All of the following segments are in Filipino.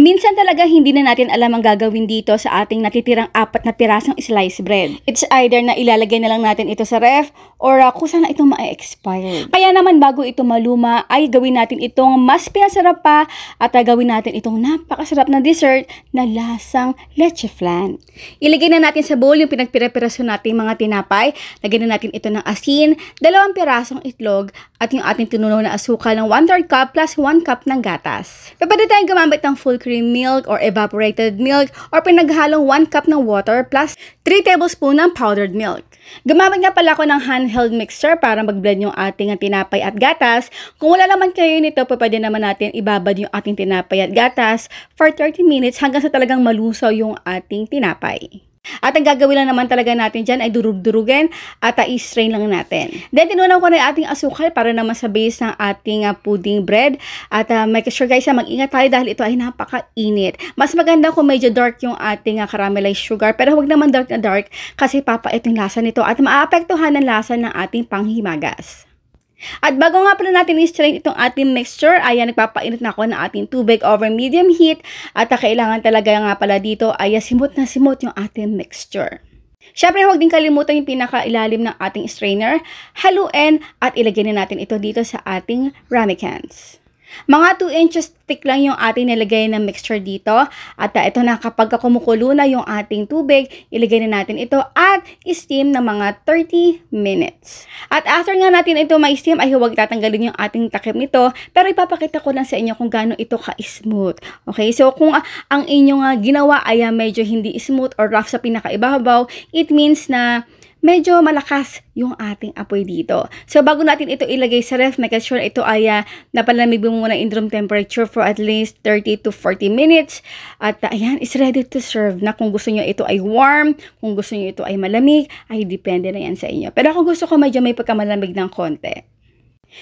Minsan talaga hindi na natin alam ang gagawin dito sa ating natitirang apat na pirasong slice bread. It's either na ilalagay na lang natin ito sa ref or uh, kung sana ito ma-expire. Kaya naman bago ito maluma ay gawin natin itong mas pinasarap pa at uh, gawin natin itong napakasarap na dessert na lasang leche flan. Ilagay na natin sa bowl yung pinagpira-piraso natin mga tinapay. Lagyan na natin ito ng asin, dalawang pirasong itlog at yung ating tinunaw na asukal ng 1 cup plus 1 cup ng gatas. Pwede tayong gumamit ng full cream milk or evaporated milk or pinaghalong 1 cup ng water plus 3 tablespoon ng powdered milk. Gumamit nga pala ako ng handheld mixer para magblend blend yung ating tinapay at gatas. Kung wala naman kayo nito, pwede naman natin ibabad yung ating tinapay at gatas for 30 minutes hanggang sa talagang malusaw yung ating tinapay. At ang gagawin lang naman talaga natin dyan ay durug-durugin at uh, i-strain lang natin. Then, tinunaw ko na ating asukal para naman sa base ng ating uh, ah, pudding bread. At uh, make sure guys, mag-ingat tayo dahil ito ay napakainit. Mas maganda kung medyo dark yung ating uh, caramelized sugar. Pero huwag naman dark na dark kasi papait yung lasa nito at maaapektuhan ang lasa ng ating panghimagas. At bago nga pala natin i-strain itong ating mixture, ayan, nagpapainit na ako ng ating tubig over medium heat. At kailangan talaga nga pala dito ay simot na simot yung ating mixture. Siyempre, huwag din kalimutan yung pinakailalim ng ating strainer. Haluin at ilagay natin ito dito sa ating ramekins. Mga 2 inches thick lang yung ating nilagay na mixture dito. At ah, ito na kapag kumukulo na yung ating tubig, ilagay na natin ito at steam ng mga 30 minutes. At after nga natin ito ma-steam ay huwag tatanggalin yung ating takip nito. Pero ipapakita ko lang sa inyo kung gaano ito ka-smooth. Okay, so kung ah, ang inyong uh, ginawa ay ah, medyo hindi smooth or rough sa pinakaibabaw, it means na medyo malakas yung ating apoy dito. So, bago natin ito ilagay sa ref, make sure ito ay uh, napalamig mo muna in room temperature for at least 30 to 40 minutes. At uh, ayan, is ready to serve na kung gusto nyo ito ay warm, kung gusto nyo ito ay malamig, ay depende na yan sa inyo. Pero ako gusto ko medyo may pagkamalamig ng konti.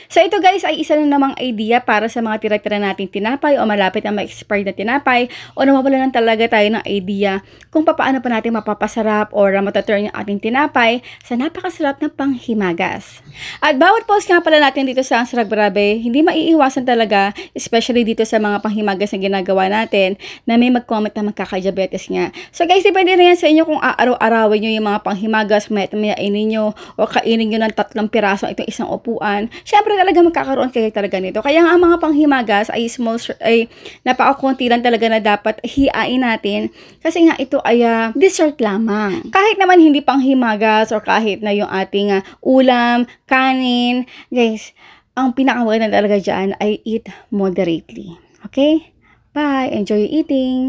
So ito guys ay isa na namang idea para sa mga tira-tira nating tinapay o malapit na ma-expire na tinapay o nawawala lang talaga tayo ng idea kung paano pa natin mapapasarap or mataturn yung ating tinapay sa napakasarap na panghimagas. At bawat post nga pala natin dito sa Ansarag Grabe, hindi maiiwasan talaga, especially dito sa mga panghimagas na ginagawa natin na may mag-comment na magkakadiabetes nga. So guys, depende na yan sa inyo kung aaraw-arawin nyo yung mga panghimagas, maya't mayainin nyo o kainin nyo ng tatlong piraso itong isang upuan. Siya syempre talaga magkakaroon kayo talaga nito. Kaya ang mga panghimagas ay small ay napakakunti lang talaga na dapat hiain natin kasi nga ito ay uh, dessert lamang. Kahit naman hindi panghimagas or kahit na yung ating uh, ulam, kanin, guys, ang pinakamaganda talaga dyan ay eat moderately. Okay? Bye! Enjoy your eating!